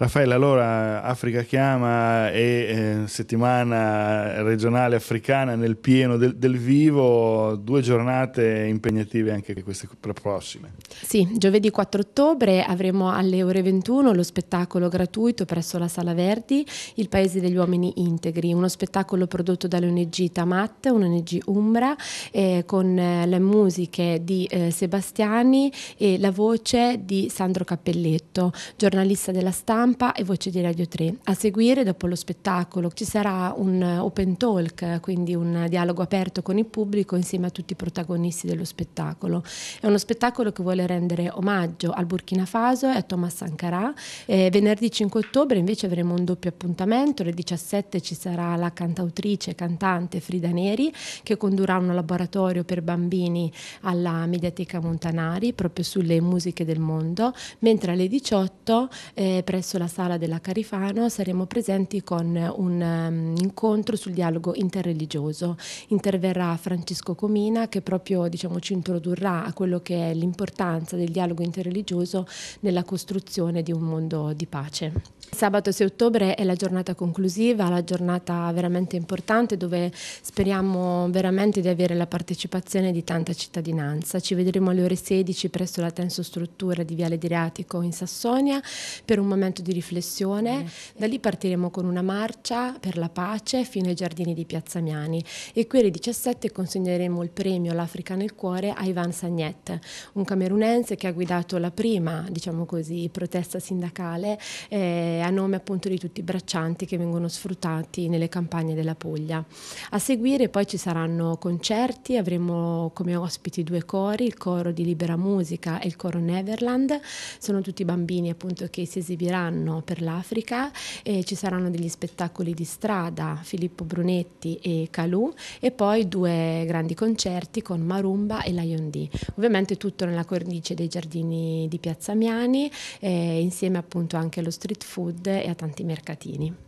Raffaella, allora Africa Chiama e eh, settimana regionale africana nel pieno del, del, vivo, due giornate impegnative anche queste prossime. Sì, giovedì 4 ottobre avremo alle ore 21 lo spettacolo gratuito presso la Sala Verdi, Il Paese degli Uomini Integri, uno spettacolo prodotto dall'ONG Tamat, un'ONG Umbra, eh, con eh, le musiche di eh, Sebastiani e la voce di Sandro Cappelletto, giornalista della stampa stampa e voce di Radio 3. A seguire, dopo lo spettacolo, ci sarà un eh, open talk, quindi un dialogo aperto con il pubblico insieme a tutti i protagonisti dello spettacolo. È uno spettacolo che vuole rendere omaggio al Burkina Faso e a Thomas Sankara. Eh, venerdì 5 ottobre invece avremo un doppio appuntamento, alle 17 ci sarà la cantautrice e cantante Frida Neri che condurrà un laboratorio per bambini alla Mediateca Montanari proprio sulle musiche del mondo, mentre alle 18 eh, presso la sala della Carifano saremo presenti con un um, incontro sul dialogo interreligioso. Interverrà Francesco Comina che proprio diciamo, ci introdurrà a quello che è l'importanza del dialogo interreligioso nella costruzione di un mondo di pace. Sabato 6 ottobre è la giornata conclusiva, la giornata veramente importante dove speriamo veramente di avere la partecipazione di tanta cittadinanza. Ci vedremo alle ore 16 presso la tenso struttura di Viale Diriatico in Sassonia per un momento di di riflessione. Eh. Da lì partiremo con una marcia per la pace fino ai giardini di Piazza Miani e qui alle 17 consegneremo il premio L'Africa nel cuore a Ivan Sagnet, un camerunense che ha guidato la prima, diciamo così, protesta sindacale eh, a nome appunto di tutti i braccianti che vengono sfruttati nelle campagne della Puglia. A seguire poi ci saranno concerti, avremo come ospiti due cori, il coro di Libera Musica e il coro Neverland, sono tutti bambini appunto che si esibiranno quest'anno per l'Africa, eh, ci saranno degli spettacoli di strada, Filippo Brunetti e Calù e poi due grandi concerti con Marumba e Lion D. Ovviamente tutto nella cornice dei giardini di Piazza Miani, eh, insieme appunto anche allo street food e a tanti mercatini.